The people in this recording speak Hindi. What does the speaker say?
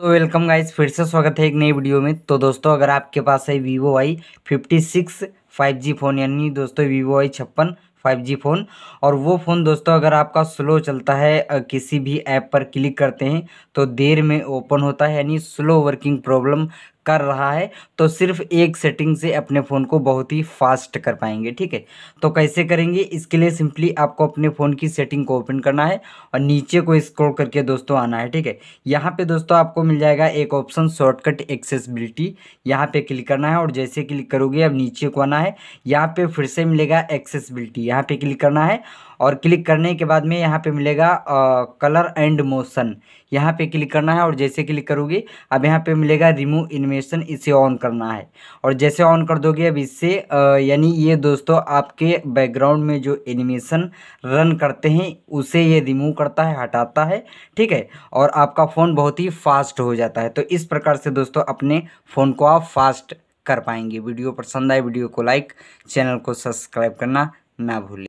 सो वेलकम गाइज फिर से स्वागत है एक नई वीडियो में तो दोस्तों अगर आपके पास है Vivo Y fifty six five G phone यानी दोस्तों वीवो वाई छप्पन फाइव जी फ़ोन और वो फ़ोन दोस्तों अगर आपका स्लो चलता है किसी भी ऐप पर क्लिक करते हैं तो देर में ओपन होता है यानी स्लो वर्किंग प्रॉब्लम कर रहा है तो सिर्फ एक सेटिंग से अपने फ़ोन को बहुत ही फास्ट कर पाएंगे ठीक है तो कैसे करेंगे इसके लिए सिंपली आपको अपने फ़ोन की सेटिंग को ओपन करना है और नीचे को स्क्रॉल करके दोस्तों आना है ठीक है यहाँ पे दोस्तों आपको मिल जाएगा एक ऑप्शन शॉर्टकट एक्सेसबिलिटी यहाँ पे क्लिक करना है और जैसे क्लिक करोगे अब नीचे को आना है यहाँ पर फिर से मिलेगा एक्सेसबिलिटी यहाँ पर क्लिक करना है और क्लिक करने के बाद में यहाँ पे मिलेगा आ, कलर एंड मोशन यहाँ पे क्लिक करना है और जैसे क्लिक करोगे अब यहाँ पे मिलेगा रिमूव इनमें एनिमेशन इसे ऑन करना है और जैसे ऑन कर दोगे अब इससे यानी ये दोस्तों आपके बैकग्राउंड में जो एनिमेशन रन करते हैं उसे ये रिमूव करता है हटाता है ठीक है और आपका फ़ोन बहुत ही फास्ट हो जाता है तो इस प्रकार से दोस्तों अपने फ़ोन को आप फास्ट कर पाएंगे वीडियो पसंद आए वीडियो को लाइक चैनल को सब्सक्राइब करना ना भूलें